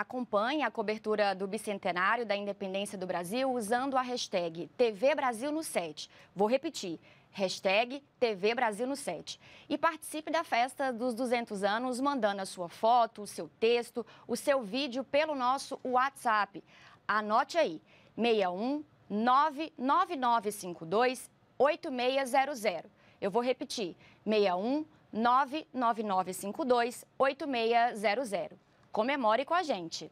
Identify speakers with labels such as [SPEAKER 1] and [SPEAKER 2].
[SPEAKER 1] Acompanhe a cobertura do bicentenário da independência do Brasil usando a hashtag TV Brasil no 7. Vou repetir. Hashtag TV Brasil no 7. E participe da festa dos 200 anos mandando a sua foto, o seu texto, o seu vídeo pelo nosso WhatsApp. Anote aí, 61 99952 8600. Eu vou repetir, 61 99952 8600 comemore com a gente.